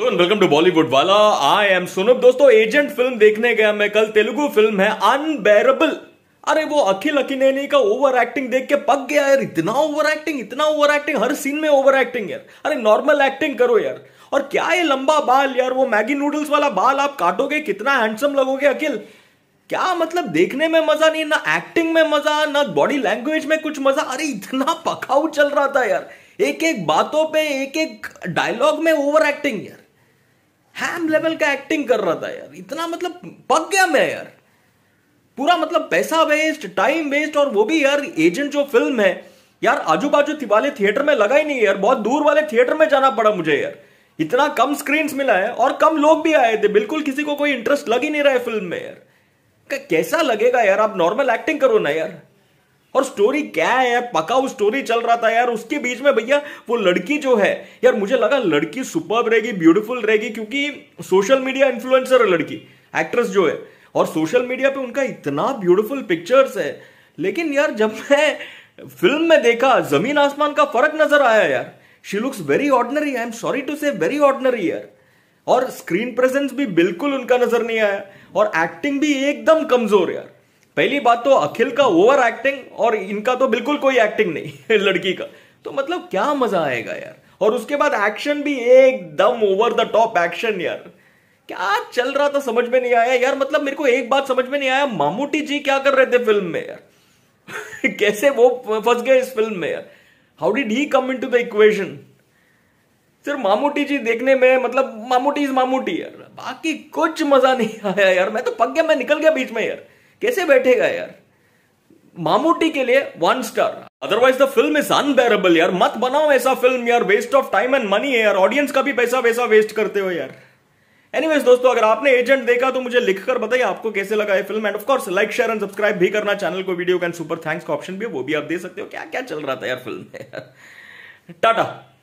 welcome to Bollywood वाला I am सुनब दोस्तों एजेंट फिल्म देखने गया मैं कल तेलुगु फिल्म है अनबेरेबल अरे वो अखिल अकिनेनी का ओवर एक्टिंग देख के पक गया यार इतना ओवर एक्टिंग इतना ओवर एक्टिंग हर सीन में ओवर एक्टिंग यार अरे नॉर्मल एक्टिंग करो यार और क्या ये लंबा बाल यार वो मैगी नूडल्स वाला बाल आप काटोगे कितना हैंडसम लगोगे अखिल क्या मतलब देखने में मजा नहीं ना एक्टिंग में मजा ना बॉडी लैंग्वेज में कुछ मजा अरे इतना पकाऊ चल रहा था यार एक एक बातों पे एक एक डायलॉग में ओवर एक्टिंग यार हैम लेवल का एक्टिंग कर रहा था यार इतना मतलब पक गया मैं यार पूरा मतलब पैसा वेस्ट टाइम वेस्ट और वो भी यार एजेंट जो फिल्म है यार आजू बाजू वाले थिएटर में लगा ही नहीं है यार बहुत दूर वाले थिएटर में जाना पड़ा मुझे यार इतना कम स्क्रीन मिला है और कम लोग भी आए थे बिल्कुल किसी को कोई इंटरेस्ट लग ही नहीं रहा है फिल्म में यार कैसा लगेगा यार आप नॉर्मल एक्टिंग करो ना यार और स्टोरी क्या है यार पका वो स्टोरी चल रहा था यार उसके बीच में भैया वो लड़की जो है यार मुझे लगा लड़की सुपर रहेगी ब्यूटीफुल रहेगी क्योंकि सोशल मीडिया इन्फ्लुएंसर है लड़की एक्ट्रेस जो है और सोशल मीडिया पे उनका इतना ब्यूटीफुल पिक्चर्स है लेकिन यार जब मैं फिल्म में देखा जमीन आसमान का फर्क नजर आया यार she looks very ordinary I am sorry to say very ordinary यार और स्क्रीन प्रेजेंस भी बिल्कुल उनका नजर नहीं आया और एक्टिंग भी एकदम कमजोर यार पहली बात तो अखिल का ओवर एक्टिंग और इनका तो बिल्कुल कोई एक्टिंग नहीं लड़की का तो मतलब क्या मजा आएगा यार और उसके बाद एक्शन भी एकदम ओवर द टॉप एक्शन यार क्या चल रहा था समझ में नहीं आया यार मतलब मेरे को एक बात समझ में नहीं आया मामूटी जी क्या कर रहे थे फिल्म में यार कैसे वो फंस गए इस फिल्म में यार how did he come into the equation सिर्फ मामूटी जी देखने में मतलब मामूटी इज मामूटी यार बाकी कुछ मजा नहीं आया यार मैं तो पक गया मैं निकल गया बीच में यार कैसे बैठेगा यार मामूटी के लिए one star otherwise the film is unbearable यार मत बनाओ ऐसा फिल्म यार waste of time and money है यार ऑडियंस का भी पैसा वैसा वेस्ट करते हो यार एनीवेज दोस्तों अगर आपने एजेंट देखा तो मुझे लिखकर बताइए आपको कैसे लगा है film and of course like share and subscribe भी करना चैनल को वीडियो का सुपर थैंक्स का ऑप्शन भी वो भी आप दे सकते हो क्या क्या चल रहा था यार फिल्म में टाटा